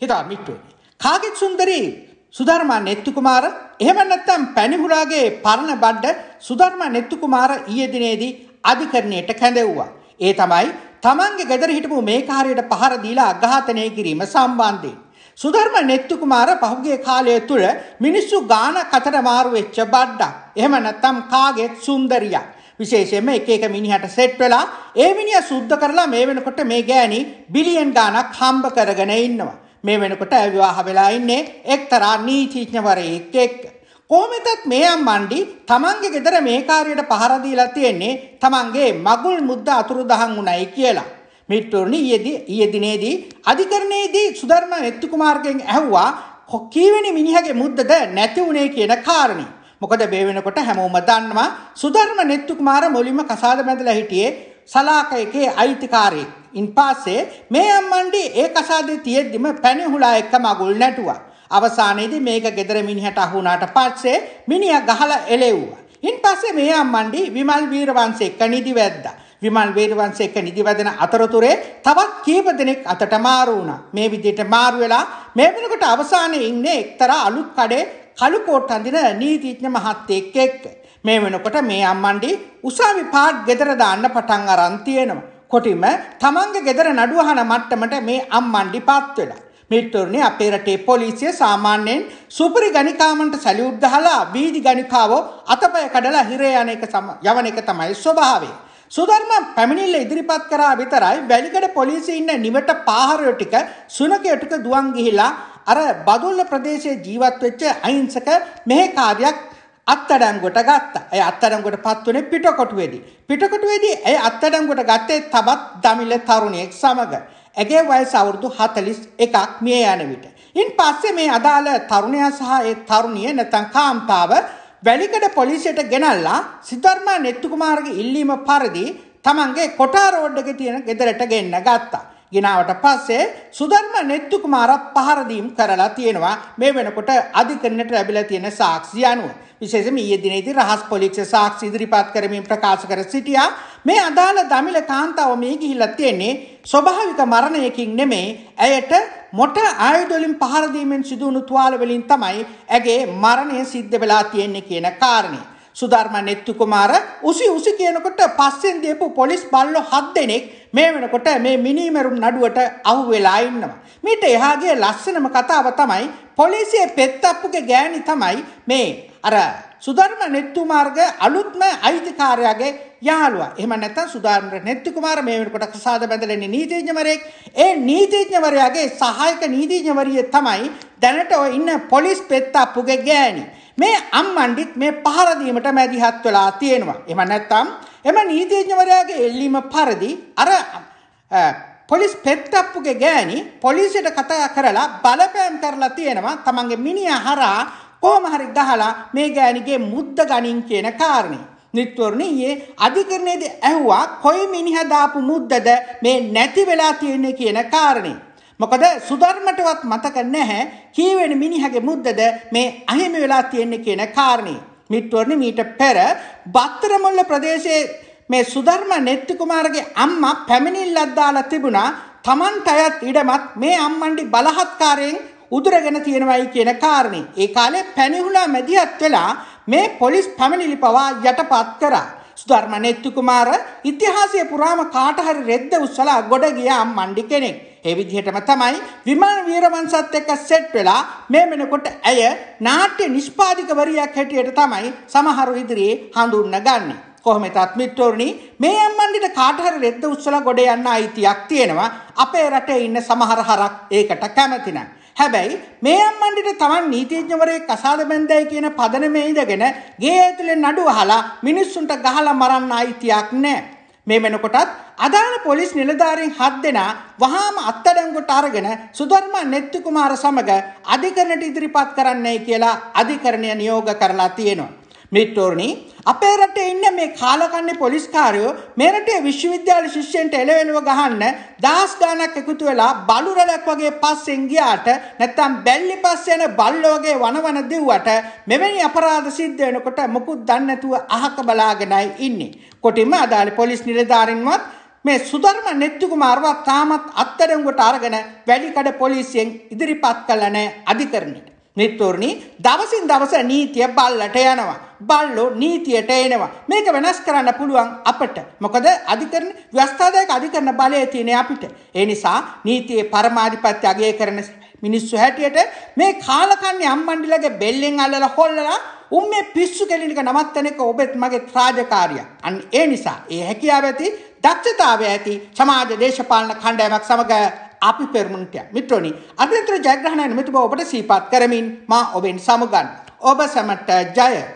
හිතා මිට්ටුවනි. කාගෙත් සුන්දරී සුධර්මා නෙත්තු කුමාර එහෙම නැත්නම් පැණිහුරාගේ පරණ බඩ සුධර්මා නෙත්තු කුමාර ඊයේ දිනේදී අධිකරණයට කැඳෙව්වා. ඒ තමයි තමන්ගේ ගෙදර හිටපු මේකාරයට පහර දීලා අඝාතනය කිරීම සම්බන්ධයෙන්. සුධර්ම නෙත්තු කුමාර පහුගිය කාලය තුල මිනිස්සු ගාන කතර මාරු වෙච්ච බඩක්. එහෙම නැත්නම් කාගෙත් සුන්දරියක්. විශේෂයෙන්ම එක එක මිනිහට සෙට් වෙලා ඒ මිනිහා සුද්ධ කරලා මේ වෙනකොට මේ ගෑණි බිලියන් ගාණක් හම්බ කරගෙන ඉන්නවා. මේ වෙනකොට විවාහ වෙලා ඉන්නේ එක්තරා නීතිඥවරයෙක් එක්ක. කොහොමදත් මේ අම්මණ්ඩි තමන්ගේ ගෙදර මේ කාර්යයට පහර දීලා තියෙන්නේ තමන්ගේ මගුල් මුද්ද අතුරුදහන් වුණයි කියලා. මිත්‍රෝනි ඊයේදී ඊයේ දිනේදී අධිකරණයේදී සුධර්ම නෙත්තු කුමාරගෙන් ඇහුවා කීවෙනි මිනිහගේ මුද්දද නැති වුණේ කියන කාරණේ. මොකද මේ වෙනකොට හැමෝම දන්නවා සුධර්ම නෙත්තු කුමාර මුලින්ම කසාද බැඳලා හිටියේ සලාකයකේ අයිතිකාරයෙක්. ඉන් පාසේ මේ අම්මණ්ඩි ඒ කසාදේ තියෙද්දිම පැණිහුලා එක්ක මගුල් නැටුවා. අවසානයේදී මේක ගෙදර මිනිහට අහු වුණාට පස්සේ මිනිහා ගහලා එලෙව්වා. ඉන් පස්සේ මේ අම්මණ්ඩි විමල් වීරවංශ එක්ක නිදි වැද්දා. විමල් වේරවංශ එක්ක නිදිවැදෙන අතරතුරේ තවත් කීප දෙනෙක් අතට මාරු වුණා. මේ විදිහට මාරු වෙලා මේ වෙනකොට අවසානයේ ඉන්නේ එක්තරා අලුත් කඩේ කළු කෝට් අඳින නීතිඥ මහත්තයෙක් එක්ක. මේ වෙනකොට මේ අම්මන්ඩි උසාවි පාට් ගෙදර දාන්න පටන් අරන් තියෙනවා. කොටිම තමන්ගේ ගෙදර නඩුවහන මට්ටමට මේ අම්මන්ඩි පත් වෙලා. මිත්තුරනේ අපේ රටේ පොලිසිය සාමාන්‍යයෙන් සුපරි ගණිකාමන්ට සැලියුත් දහලා වීදි ගණිකාව අතපය කඩලා හිරේ යන එක යවන එක තමයි ස්වභාවය. සුධර්ම පැමිණිල්ල ඉදිරිපත් කරා විතරයි වැලිකඩ පොලිසිය ඉන්න නිවට පාහරය ටික සුනකය ටික දුවන් ගිහිලා අර බදුල්ල ප්‍රදේශයේ ජීවත් වෙච්ච අහිංසක මෙහෙකාරියක් අත්තඩංගොට ගත්තා. ඇය අත්තඩංගොට පත්වුනේ පිටකොටුවේදී. පිටකොටුවේදී ඇය අත්තඩංගොට ගත්තේ තවත් දමිළ තරුණයෙක් සමග. ඇගේ වයස අවුරුදු 41ක් මිය යන විට. ඉන් පස්සේ මේ අදාළ තරුණයා සහ ඒ තරුණිය නැත්නම් කාන්තාව වැලිකඩ පොලිසියට ගෙනල්ලා සිද්ධර්මා නෙත්තු කුමාරගේ ඉල්ලීම පරිදි තමන්ගේ කොටා රෝඩ් එකේ තියෙන ගෙදරට ගෙන්න ගත්තා. ගෙනාවට පස්සේ සුධර්ම නෙත්තු කුමාර පහර දීම් කරලා තියෙනවා මේ වෙනකොට අධිකරණයට ලැබිලා තියෙන සාක්ෂි අනුව විශේෂයෙන්ම ඊයේ දිනේදී රහස් පොලික්ෂ සාක්ෂි ඉදිරිපත් කරමින් ප්‍රකාශ කර සිටියා මේ අදාළ දමිළ කාන්තාව මේ ගිහිල්ලා තියෙන්නේ ස්වභාවික මරණයකින් නෙමෙයි ඇයට මොට ආයුධ වලින් පහර දීමෙන් සිදු වුණු තුවාල වලින් තමයි ඇගේ මරණය සිද්ධ වෙලා තියෙන්නේ කියන කාරණේ සුධර්ම නෙත්තු කුමාර උසි උසි කියනකොට පස්සෙන් දීපු පොලිස් බල්ලෝ 7 දෙනෙක් මේ වෙනකොට මේ මිනිමරුම් නඩුවට අහු වෙලා ඉන්නවා. මීට එහාගේ ලස්සනම කතාව තමයි පොලිසිය පෙත්තප්පුගේ ගෑණි තමයි මේ අර සුධර්ම නෙත්තු මාර්ග අලුත්ම අයිතිකාරයාගේ යාළුවා. එහෙම නැත්නම් සුධර්ම නෙත්තු කුමාර මේ වෙනකොට කසාද බැඳලා ඉන්නේ නීතිඥවරයෙක්. ඒ නීතිඥවරයාගේ සහායක නීතිඥවරිය තමයි දැනට ඉන්න පොලිස් පෙත්තප්පුගේ ගෑණි. මේ අම්මණ්ඩිත් මේ පහර දීමට මැදිහත් වෙලා තියෙනවා. එහෙම නැත්නම් එම නීතිඥවරයාගේ එල්ලීම පරිදි අර පොලිස් පෙත්තප්පුගේ ගෑණි පොලිසියට කතා කරලා බලපෑම් කරලා තියෙනවා තමන්ගේ මිනිහා හරහා කොහොම හරි ගහලා මේ ගෑණිගේ මුද්ද ගනින් කියන කාරණේ. නිත්වරණයේ අධිකරණයේදී ඇහුවා කොයි මිනිහා දාපු මුද්දද මේ නැති වෙලා තියෙන්නේ කියන කාරණේ. මොකද සුධර්මටවත් මතක නැහැ කීවෙනි මිනිහගේ මුද්දද මේ අහිමි වෙලා තියෙන්නේ කියන කාරණේ. මිත්වරණ මීට පෙර බත්තරමුල්ල ප්‍රදේශයේ මේ සුධර්ම නෙත්ති කුමාරගේ අම්මා පැමිණිල්ලක් දාලා තිබුණා. Tamanට අයත් ඉඩමත් මේ අම්මන්ඩි බලහත්කාරයෙන් උදුරගෙන තියෙනවයි කියන කාරණේ. ඒ කාලේ පැණිහුලා මැදිහත් වෙලා මේ පොලිස් පැමිණිලි පවා යටපත් කරා. සුධර්ම නෙත්ති කුමාර ඉතිහාසය පුරාම කාට හරි රෙද්ද උස්සලා ගොඩ ගියා අම්මන්ඩි කෙනෙක්. ඒ විදිහටම තමයි විමල් වීරවංශත් එක්ක සෙට් වෙලා මේ වෙනකොට ඇය නාට්‍ය නිෂ්පාදකවරියක් හැටියට තමයි සමහරු ඉදිරියේ හඳුන්වගන්නේ. කොහොම තත් මිත්‍රෝරණි මේ අම්මන්ඩිට කාට හරි රෙද්ද උස්සලා ගොඩ යන්න අයිතියක් තියෙනවා. අපේ රටේ ඉන්න සමහර හරක් ඒකට කැමති නැහැ. හැබැයි මේ අම්මන්ඩිට තමන් නීතිඥවරයෙක් කසාද බැන්දයි කියන පදනමේ ඉඳගෙන ගේ ඇතුලේ නඩු අහලා මිනිස්සුන්ට ගහලා මරන්න අයිතියක් නැහැ. මේ වෙනකොටත් අදාළ පොලිස් නිලධාරීන් හත් දෙනා වහාම අත්අඩංගුවට අරගෙන සුධර්ම නෙත්තු කුමාර සමග අධිකරණයට ඉදිරිපත් කරන්නයි කියලා අධිකරණය නියෝග කරලා තියෙනවා. මිත්‍රෝණි අපේ රටේ ඉන්න මේ කාලකන්නේ පොලිස්කාරයෝ මේ රටේ විශ්වවිද්‍යාල ශිෂ්‍යයන්ට එළවෙලව ගහන්න දහස් ගාණක් එකතු වෙලා බලු රැලක් වගේ පස්සෙන් ගියාට නැත්තම් බැල්ලි පස්සේ යන බල්ලෝ වගේ වනවන දෙව්වට මෙවැනි අපරාධ සිද්ධ වෙනකොට මොකුත් දන්නේ නැතුව අහක බලාගෙනයි ඉන්නේ. කොටිම අදාළ පොලිස් නිලධාරීන්වත් මේ සුධර්ම නෙත්තු කුමාරව තාමත් අත්අඩංගුවට අරගෙන වැඩිකඩ පොලිසියෙන් ඉදිරිපත් කළ නැහැ අධිකරණයට. නිත්තුර්ණි දවසින් දවස නීතිය බල්ලට යනවා. බල්ලෝ නීතියට එනවා. මේක වෙනස් කරන්න පුළුවන් අපට. මොකද අධිකරණ ව්‍යවස්ථාදායක අධිකරණ බලය තියෙන අපිට. ඒ නිසා නීතියේ පරමාධිපත්‍ය අගය කරන මිනිස්සු හැටියට මේ කාලකන්ණි අම්මණ්ඩිලගේ බෙල්ලෙන් අල්ලලා හොල්ලලා උන් මේ පිස්සු කෙලිනික නවත්තන එක ඔබෙත් මගේ රාජකාරිය. අන්න ඒ නිසා ඒ හැකියාව ඇති දක්ෂතාවය ඇති සමාජ දේශපාලන කණ්ඩායමක් සමග අපි පෙරමුණට මිත්‍රෝනි අභ්‍යන්තර ජයග්‍රහණය නිමිති බව ඔබට සීපත් කරමින් මා ඔබෙන් සමුගන්න ඔබ සැමට ජය